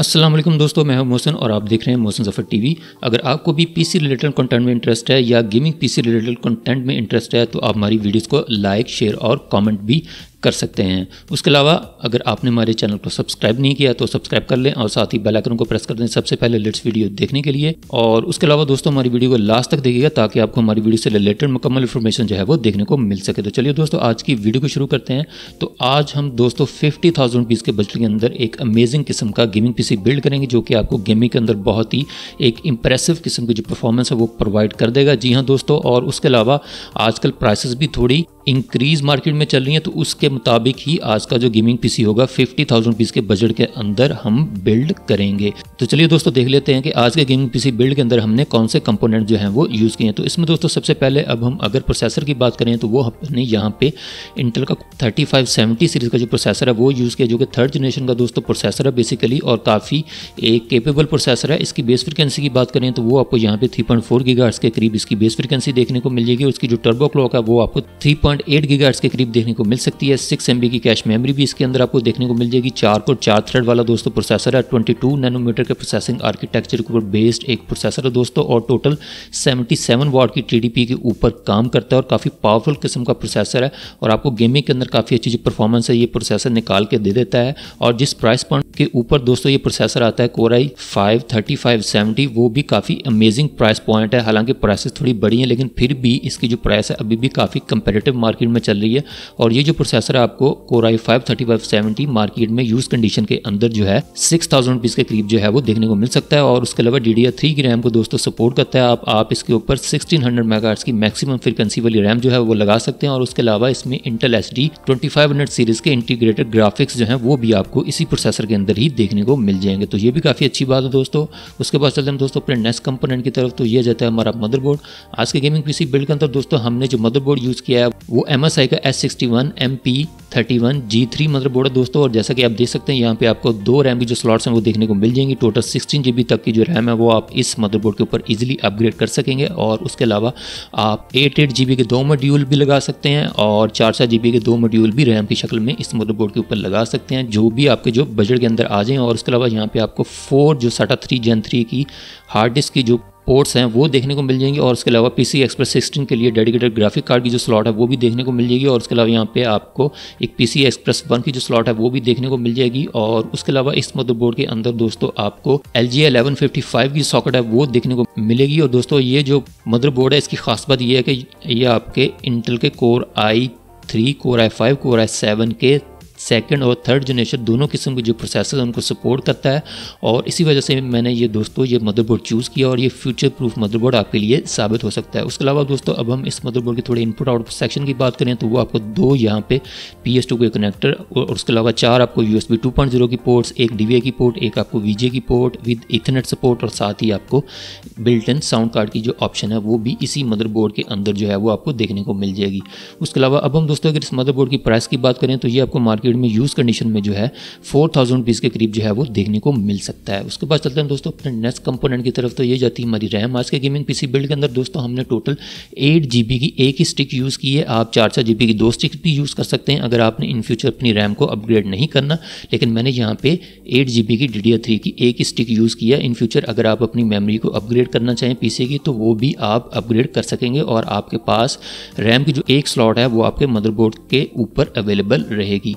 अस्सलाम वालेकुम दोस्तों मैं हूं मोहसिन और आप देख रहे हैं मोहसिन जफर टीवी अगर आपको भी पीसी रिलेटेड कंटेंट में इंटरेस्ट है या गेमिंग पीसी रिलेटेड कंटेंट में इंटरेस्ट है तो आप हमारी वीडियोस को लाइक शेयर और कमेंट भी कर सकते हैं उसके अलावा अगर आपने हमारे चैनल को सब्सक्राइब नहीं किया तो सब्सक्राइब कर लें और साथ ही बेल आइकन को प्रेस कर दें सबसे पहले लेट्स वीडियो देखने के लिए और उसके अलावा दोस्तों हमारी वीडियो को लास्ट तक देखिएगा ताकि आपको हमारी वीडियो से रिलेटेड मुकम्मल इन्फॉर्मेशन जो है वो देखने को मिल सके तो चलिए दोस्तों आज की वीडियो को शुरू करते हैं तो आज हम दोस्तों फिफ्टी थाउजेंड रुपीज़ के बजट के अंदर एक अमेजिंग किस्म का गेमिंग पीसी बिल्ड करेंगे जो कि आपको गेमिंग के अंदर बहुत ही एक इंप्रेसिव किस्म की जो परफॉर्मेंस है वो प्रोवाइड कर देगा जी हाँ दोस्तों और उसके अलावा आजकल प्राइसेस भी थोड़ी इंक्रीज मार्केट में चल रही है तो उसके मुताबिक ही आज का जो गेमिंग पीसी होगा फिफ्टी थाउजेंड पीस के बजट के अंदर हम बिल्ड करेंगे तो चलिए दोस्तों देख लेते हैं कि आज के गेमिंग पीसी बिल्ड के अंदर हमने कौन से कंपोनेंट जो हैं वो यूज़ किए हैं तो इसमें दोस्तों सबसे पहले अब हम अगर प्रोसेसर की बात करें तो वो हमने यहाँ पे इंटेल का थर्टी सीरीज़ का जो प्रोसेसर है वो यूज़ किया जो कि थर्ड जनरेशन का दोस्तों प्रोसेसर है बेसिकली और काफ़ी एक केपेबल प्रोसेसर है इसकी बेस फ्रिक्वेंसी की बात करें तो वो आपको यहाँ पे थ्री पॉइंट के करीब इसकी बेस फ्रिक्वेंसी देखने को मिल जाएगी उसकी जो टर्बो क्लॉक है वो आपको थ्री पॉइंट के करीब देखने को मिल सकती है सिक्स एम की कैश मेमोरी भी इसके अंदर आपको देखने को मिल जाएगी चार को चार थ्रेड वाला दोस्तों प्रोसेसर है ट्वेंटी टू नैनोमीटर के प्रोसेसिंग आर्किटेक्चर के ऊपर बेस्ड एक प्रोसेसर है दोस्तों और टोटल सेवेंटी सेवन वाट की टी के ऊपर काम करता है और काफ़ी पावरफुल किस्म का प्रोसेसर है और आपको गेमिंग के अंदर काफ़ी अच्छी जो परफॉर्मेंस है ये प्रोसेसर निकाल के दे देता है और जिस प्राइस पॉइंट के ऊपर दोस्तों ये प्रोसेसर आता है core i five thirty five seventy वो भी काफ़ी अमेजिंग प्राइस पॉइंट है हालांकि प्राइसेस थोड़ी बड़ी हैं लेकिन फिर भी इसकी जो प्राइस है अभी भी काफ़ी कंपेरेटिव मार्केट में चल रही है और ये जो प्रोसेसर आंसर आपको core i five thirty five seventy market में यूज कंडीशन के अंदर जो है सिक्स थाउजेंड रुपीज के करीब जो है वो देखने को मिल सकता है और उसके अलावा डी डी आर थ्री की रैम को दोस्तों सपोर्ट करता है आप आप इसके ऊपर सिक्सटीन हंड्रेड मेगा की मैक्सिमम फ्रिक्वेंसी वाली रैम जो है वो लगा सकते हैं और उसके अलावा इसमें Intel S D twenty five hundred series के इंटीग्रेटेड ग्राफिक्स जो है वो भी आपको इसी प्रोसेसर के अंदर ही देखने को मिल जाएंगे तो ये भी काफी अच्छी बात है दोस्तों उसके बाद चलते हैं दोस्तों अपने नेक्स्ट कंपोनेंट की तरफ तो यह जाता है हमारा मदरबोर्ड आज के गेमिंग पीसी बिल्ड के अंदर दोस्तों हमने जो मदरबोर्ड यूज किया है वो एम एस आई का S sixty one M P thirty one G three motherboard है दोस्तों और जैसा कि आप देख सकते हैं यहाँ पे आपको दो रैम की जो स्लॉट्स हैं वो देखने को मिल जाएंगी टोटल सिक्सटीन जी तक की जो रैम है वो आप इस मदरबोर्ड के ऊपर इजीली अपग्रेड कर सकेंगे और उसके अलावा आप एट एट जी के दो मॉड्यूल भी लगा सकते हैं और चार चार जी के दो मॉड्यूल भी रैम की शक्ल में इस मदरबोर्ड के ऊपर लगा सकते हैं जो भी आपके जो बजट के अंदर आ जाएँ और उसके अलावा यहाँ पर आपको फोर जो साटा थ्री जैन थ्री की हार्ड डिस्क की जो पोर्ट्स हैं वो देखने को मिल जाएंगे और उसके अलावा पी सी एक्सप्रेस सिक्सटीन के लिए डेडिकेटेड ग्राफिक कार्ड की जो स्लॉट है वो भी देखने को मिल जाएगी और उसके अलावा यहाँ पे आपको एक पी सी एक्सप्रेस वन की जो स्लॉट है वो भी देखने को मिल जाएगी और उसके अलावा इस मदरबोर्ड के अंदर दोस्तों आपको L G eleven fifty five की सॉकेट है वो देखने को मिलेगी और दोस्तों ये जो मदरबोर्ड है इसकी खास बात यह है कि ये आपके इंटल के core i three core I five core i seven के सेकेंड और थर्ड जनरेशन दोनों किस्म के जो प्रोसेसर हैं उनको सपोर्ट करता है और इसी वजह से मैंने ये दोस्तों ये मदरबोर्ड चूज़ किया और ये फ्यूचर प्रूफ मदरबोर्ड आपके लिए साबित हो सकता है उसके अलावा दोस्तों अब हम इस मदरबोर्ड के थोड़े इनपुट आउटपुट सेक्शन की बात करें तो वो आपको दो यहाँ पे पी एस टू के कनेक्टर और उसके अलावा चार आपको U S B two point zero की पोर्ट्स एक डी वी ए की पोर्ट एक आपको वी जे की पोर्ट विद इथरनेट सपोर्ट और साथ ही आपको बिल्ट इन साउंड कार्ड की जो ऑप्शन है वो भी इसी मदरबोर्ड के अंदर जो है वो आपको देखने को मिल जाएगी उसके अलावा अब हम दोस्तों अगर इस मदरबोर्ड की प्राइस की बात करें तो ये आपको मार्केट पीरियड में यूज़ कंडीशन में जो है फोर थाउजेंड के करीब जो है वो देखने को मिल सकता है उसके बाद चलते हैं दोस्तों अपने नेक्स्ट कंपोनेंट की तरफ तो ये जाती है हमारी रैम आज के गेमिंग पीसी बिल्ड के अंदर दोस्तों हमने टोटल एट जी की एक ही स्टिक यूज़ की है आप चार चार जी की दो स्टिक भी यूज़ कर सकते हैं अगर आपने इन फ्यूचर अपनी रैम को अपग्रेड नहीं करना लेकिन मैंने यहाँ पे एट जी की डी की एक ही स्टिक यूज़ किया इन फ्यूचर अगर आप अपनी मेमोरी को अपग्रेड करना चाहें पी की तो वो भी आप अपग्रेड कर सकेंगे और आपके पास रैम की जो एक स्लॉट है वो आपके मदरबोर्ड के ऊपर अवेलेबल रहेगी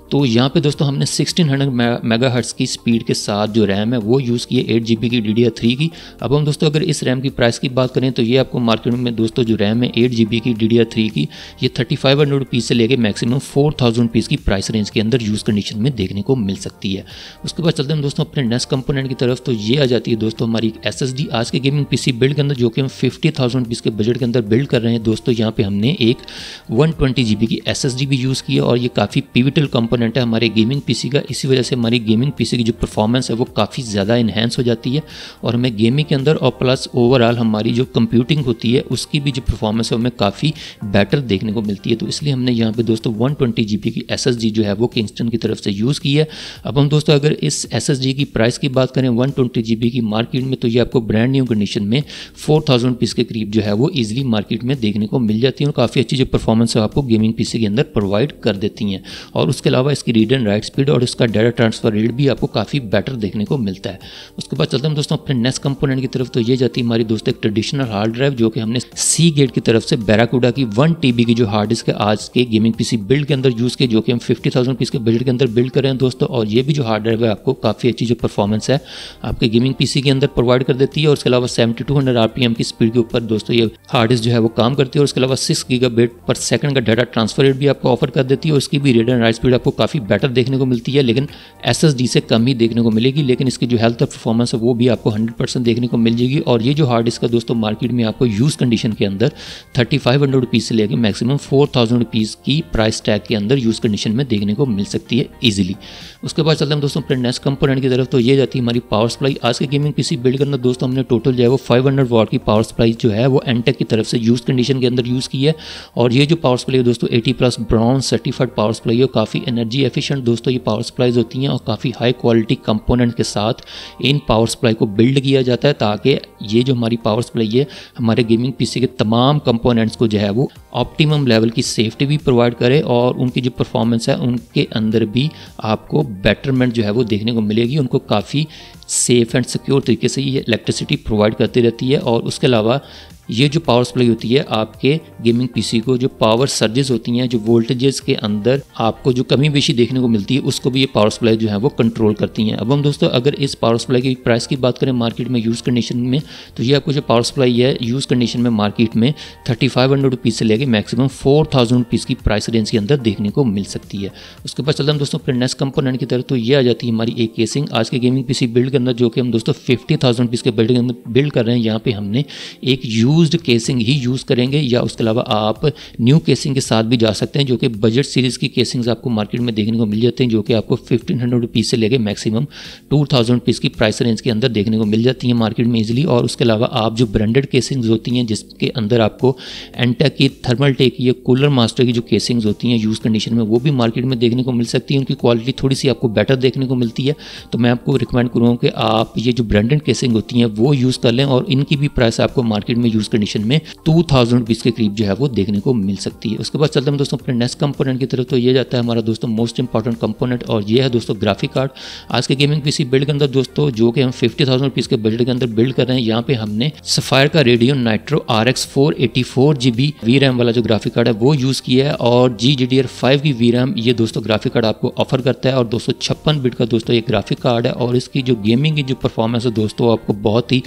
तो यहाँ पे दोस्तों हमने 1600 मेगाहर्ट्ज़ की स्पीड के साथ जो रैम है वो यूज़ की है एट जी की डी थ्री की अब हम दोस्तों अगर इस रैम की प्राइस की बात करें तो ये आपको मार्केट में दोस्तों जो रैम है एट जी की डी थ्री की ये थर्टी फाइव हंड्रेड से लेकर मैक्सिमम फोर थाउजेंड पीस की प्राइस रेंज के अंदर यूज़ कंडीशन में देखने को मिल सकती है उसके बाद चलते हैं दोस्तों अपने नेक्स्ट कंपोनेंट की तरफ तो ये आ जाती है दोस्तों हमारी एस एस डी आज के गेमिंग पी सी बिल्ड के अंदर जो कि हम फिफ्टी थाउजेंड रुपीज़ के बजट के अंदर बिल्ड कर रहे हैं दोस्तों यहाँ पर हमने एक वन ट्वेंटी जी बी की एस एस डी भी यूज़ की है और ये काफ़ी पिविटल कंपनी कंपोनेंट है हमारे गेमिंग पीसी का इसी वजह से हमारी गेमिंग पीसी की जो परफॉर्मेंस है वो काफ़ी ज़्यादा इन्हेंस हो जाती है और हमें गेमिंग के अंदर और प्लस ओवरऑल हमारी जो कंप्यूटिंग होती है उसकी भी जो परफॉर्मेंस है हमें काफ़ी बेटर देखने को मिलती है तो इसलिए हमने यहाँ पर दोस्तों वन ट्वेंटी की एस जो है वो किंगस्टन की तरफ से यूज़ की है अब हम दोस्तों अगर इस एस की प्राइस की बात करें वन ट्वेंटी की मार्केट में तो ये आपको ब्रांड न्यू कंडीशन में फोर थाउजेंड पीस के करीब जो है वो ईजिली मार्केट में देखने को मिल जाती है और काफ़ी अच्छी जो परफॉर्मेंस है आपको गेमिंग पीसी के अंदर प्रोवाइड कर देती हैं और उसके अलावा अलावा इसकी रीड एंड राइट स्पीड और इसका डाटा ट्रांसफर रेट भी आपको काफ़ी बेटर देखने को मिलता है उसके बाद चलते हैं दोस्तों अपने नेक्स्ट कंपोनेंट की तरफ तो ये जाती है हमारी दोस्त एक ट्रेडिशनल हार्ड ड्राइव जो कि हमने सी गेट की तरफ से बैराकूडा की वन टी की जो हार्ड डिस्क है आज के गेमिंग पी बिल्ड के अंदर यूज़ की जो कि हम फिफ्टी पीस के बजट के अंदर बिल्ड कर रहे हैं दोस्तों और ये भी जो हार्ड ड्राइव है आपको काफ़ी अच्छी जो परफॉर्मेंस है आपके गेमिंग पी के अंदर प्रोवाइड कर देती है और उसके अलावा सेवेंटी टू की स्पीड के ऊपर दोस्तों ये हार्ड डिस्क जो है वो काम करती है और उसके अलावा सिक्स गीगा पर सेकंड का डाटा ट्रांसफर रेट भी आपको ऑफर कर देती है और इसकी भी रेड एंड राइट स्पीड आपको काफ़ी बेटर देखने को मिलती है लेकिन एस से कम ही देखने को मिलेगी लेकिन इसकी जो हेल्थ और परफॉर्मेंस है वो भी आपको हंड्रेड देखने को मिल जाएगी और ये जो हार्ड डिस्क है दोस्तों मार्केट में आपको यूज़ कंडीशन के अंदर थर्टी फाइव हंड्रेड रुपीज़ से लेकर मैक्सिमम फोर थाउजेंड रुपीज़ की प्राइस टैग के अंदर यूज़ कंडीशन में देखने को मिल सकती है ईजिली उसके बाद चलते हैं दोस्तों अपने नेक्स्ट कंपोनेंट की तरफ तो ये जाती है हमारी पावर सप्लाई आज के गेमिंग पीसी बिल्ड करना दोस्तों हमने टोटल जो है वो फाइव हंड्रेड वॉट की पावर सप्लाई जो है वो एनटेक e की तरफ से यूज़ कंडीशन के अंदर यूज़ की है और ये जो पावर सप्लाई है दोस्तों eighty plus bronze certified power supply है काफ़ी एनर्जी एनर्जी एफिशिएंट दोस्तों ये पावर सप्लाईज होती हैं और काफ़ी हाई क्वालिटी कंपोनेंट के साथ इन पावर सप्लाई को बिल्ड किया जाता है ताकि ये जो हमारी पावर सप्लाई है हमारे गेमिंग पीसी के तमाम कंपोनेंट्स को जो है वो ऑप्टिमम लेवल की सेफ्टी भी प्रोवाइड करे और उनकी जो परफॉर्मेंस है उनके अंदर भी आपको बेटरमेंट जो है वो देखने को मिलेगी उनको काफ़ी सेफ़ एंड सिक्योर तरीके से ये इलेक्ट्रिसिटी प्रोवाइड करती रहती है और उसके अलावा ये जो पावर सप्लाई होती है आपके गेमिंग पीसी को जो पावर सर्जेस होती हैं जो वोल्टेजेस के अंदर आपको जो कमी बेशी देखने को मिलती है उसको भी ये पावर सप्लाई जो है वो कंट्रोल करती हैं अब हम दोस्तों अगर इस पावर सप्लाई की प्राइस की बात करें मार्केट में यूज़ कंडीशन में तो ये आपको जो पावर सप्लाई है यूज़ कंडीशन में मार्केट में थर्टी फाइव हंड्रेड रुपीज़ से लेकर मैक्सिमम फोर थाउजेंड रुपीज़ की प्राइस रेंज के अंदर देखने को मिल सकती है उसके बाद चलते हम दोस्तों अपने नेक्स्ट कंपोनेंट की तरफ तो ये आ जाती है हमारी एक केसिंग आज के गेमिंग पीसी बिल्ड के अंदर जो कि हम दोस्तों फिफ्टी थाउजेंड रुपीज़ के बिल्ड के अंदर बिल्ड कर रहे हैं यहाँ पे हमने एक यूज यूज केसिंग ही यूज़ करेंगे या उसके अलावा आप न्यू केसिंग के साथ भी जा सकते हैं जो कि बजट सीरीज़ की केसिंग्स आपको मार्केट में देखने को मिल जाते हैं जो कि आपको फिफ्टीन हंड्रेड रुपीज़ से लेकर मैक्सिमम टू थाउजेंड रुपीज़ की प्राइस रेंज के अंदर देखने को मिल जाती हैं मार्केट में ईजिली और उसके अलावा आप जो ब्रांडेड केसिंग्स होती हैं जिसके अंदर आपको एंटा की थर्मल टेक या कूलर मास्टर की जो केसिंग्स होती हैं यूज़ कंडीशन में वो भी मार्केट में देखने को मिल सकती है उनकी क्वालिटी थोड़ी सी आपको बेटर देखने को मिलती है तो मैं आपको रिकमेंड करूँगा कि आप ये जो ब्रांडेड केसिंग होती हैं वो यूज़ कर लें और इनकी भी प्राइस आपको मार्केट में यूज कंडीशन में टू थाउजेंड रुपीज़ के करीब जो है वो देखने को मिल सकती है उसके बाद चलते हैं दोस्तों अपने नेक्स्ट कंपोनेंट की तरफ तो ये जाता है हमारा दोस्तों मोस्ट इंपॉर्टेंट कंपोनेंट और ये है दोस्तों ग्राफिक कार्ड आज के गेमिंग पीसी बिल्ड के अंदर दोस्तों जो कि हम फिफ्टी थाउजेंड रुपीज़ के बजट के अंदर बिल्ड कर रहे हैं यहाँ पे हमने सफायर का Radeon nitro R X four eighty four G B V RAM वाला जो ग्राफिक कार्ड है वो यूज़ किया है और G G D R five की वी रैम ये दोस्तों ग्राफिक कार्ड आपको ऑफर करता है और दो सौ छप्पन बिट का दोस्तों ये ग्राफिक कार्ड है और इसकी जो गेमिंग की जो परफॉर्मेंस है दोस्तों आपको बहुत ही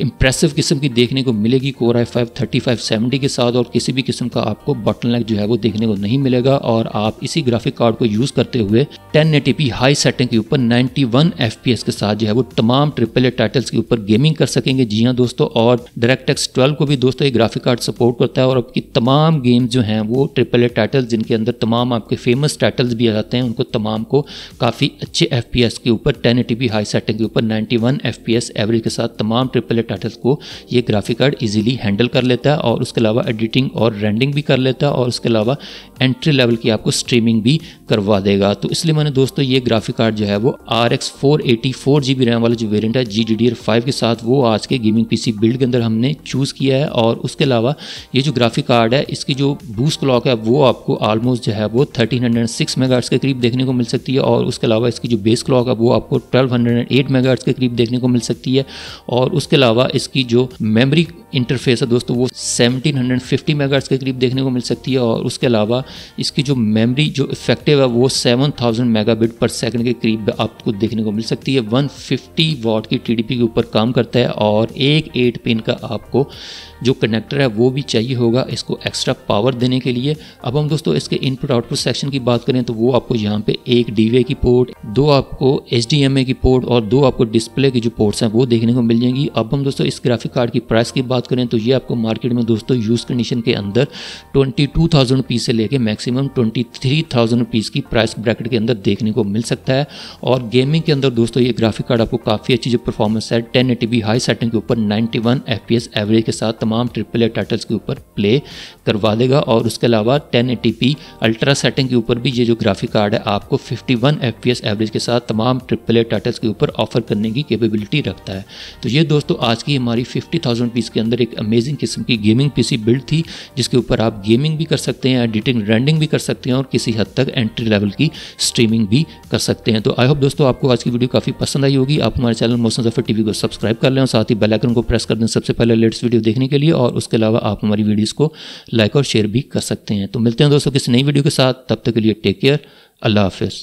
इम्प्रेसिव किस्म की देखने को मिलेगी कोर आई फाइव थर्टी फाइव सेवेंटी के साथ और किसी भी किस्म का आपको बटन लैक जो है वो देखने को नहीं मिलेगा और आप इसी ग्राफिक कार्ड को यूज़ करते हुए टेन एटीपी हाई सेटिंग के ऊपर ninety one F P S के साथ जो है वो तमाम ट्रिपल ए टाइटल्स के ऊपर गेमिंग कर सकेंगे जी हाँ दोस्तों और डायरेक्ट एक्स ट्वेल्व को भी दोस्तों ये ग्राफिक कार्ड सपोर्ट करता है और आपकी तमाम गेम्स जो हैं वो ट्रिपल ए टाइटल्स जिनके अंदर तमाम आपके फेमस टाइटल्स भी आ जाते हैं उनको तमाम को काफ़ी अच्छे एफ पी एस के ऊपर ten eighty P high setting के ऊपर ninety one F P S average के साथ तमाम ट्रिपल ए टाइटल्स को ये ग्राफिक कार्ड इजीली हैंडल कर लेता है और उसके अलावा एडिटिंग और रेंडिंग भी कर लेता है और उसके अलावा एंट्री लेवल की आपको स्ट्रीमिंग भी करवा देगा तो इसलिए मैंने दोस्तों ये ग्राफिक कार्ड जो है वो आर एक्स फोर रैम वाला जो वेरियंट है जी डी के साथ वो आज के गेमिंग पी बिल्ड के अंदर हमने चूज़ किया है और उसके अलावा ये जो ग्राफिक कार्ड है इसकी जो बूस्ट क्लॉक है वो आपको आलमोस्ट जो है वो थर्टीन हंड्रेड oh के करीब देखने को मिल सकती है और उसके अलावा इसकी जो बेस क्लॉक है वो आपको ट्वेल्व हंड्रेड एट के करीब देखने को मिल सकती है और उसके अलावा अलावा इसकी जो मेमोरी इंटरफेस है दोस्तों वो 1750 मेगाहर्ट्ज के करीब देखने को मिल सकती है और उसके अलावा इसकी जो मेमोरी जो इफेक्टिव है वो 7000 मेगाबिट पर सेकंड के करीब आपको देखने को मिल सकती है 150 वॉट की टीडीपी के ऊपर काम करता है और एक एट पिन का आपको जो कनेक्टर है वो भी चाहिए होगा इसको एक्स्ट्रा पावर देने के लिए अब हम दोस्तों इसके इनपुट आउटपुट सेक्शन की बात करें तो वो आपको यहाँ पे एक डी की पोर्ट दो आपको एच की पोर्ट और दो आपको डिस्प्ले की जो पोर्ट्स हैं वो देखने को मिल जाएंगी अब हम दोस्तों इस ग्राफिक कार्ड की प्राइस की बात बात करें तो ये आपको मार्केट में दोस्तों यूज़ कंडीशन के अंदर ट्वेंटी टू थाउजेंड रुपीज़ से लेके maximum twenty three thousand rupees की प्राइस ब्रैकेट के अंदर देखने को मिल सकता है और गेमिंग के अंदर दोस्तों ये ग्राफिक कार्ड आपको काफ़ी अच्छी जो परफॉर्मेंस है टेन एटी हाई सेटिंग के ऊपर नाइन्टी वन एवरेज के साथ तमाम ट्रिपल ए टाइटल्स के ऊपर प्ले करवा देगा और उसके अलावा टेन अल्ट्रा सेटिंग के ऊपर भी ये जो ग्राफिक कार्ड है आपको फिफ्टी वन एवरेज के साथ तमाम ट्रिपल ए टाइटल्स के ऊपर ऑफर करने की कैपेबिलिटी रखता है तो ये दोस्तों आज की हमारी फिफ्टी थाउजेंड पीस के अंदर अंदर एक अमेजिंग किस्म की गेमिंग पीसी बिल्ड थी जिसके ऊपर आप गेमिंग भी कर सकते हैं एडिटिंग रैंडिंग भी कर सकते हैं और किसी हद तक एंट्री लेवल की स्ट्रीमिंग भी कर सकते हैं तो आई होप दोस्तों आपको आज की वीडियो काफ़ी पसंद आई होगी आप हमारे चैनल मौसम सफ़र टीवी को सब्सक्राइब कर लें और साथ ही बेलाइकन को प्रेस कर दें सबसे पहले लेटेस्ट वीडियो देखने के लिए और उसके अलावा आप हमारी वीडियोज़ को लाइक और शेयर भी कर सकते हैं तो मिलते हैं दोस्तों किसी नई वीडियो के साथ तब तक के लिए टेक केयर अल्लाह हाफिज़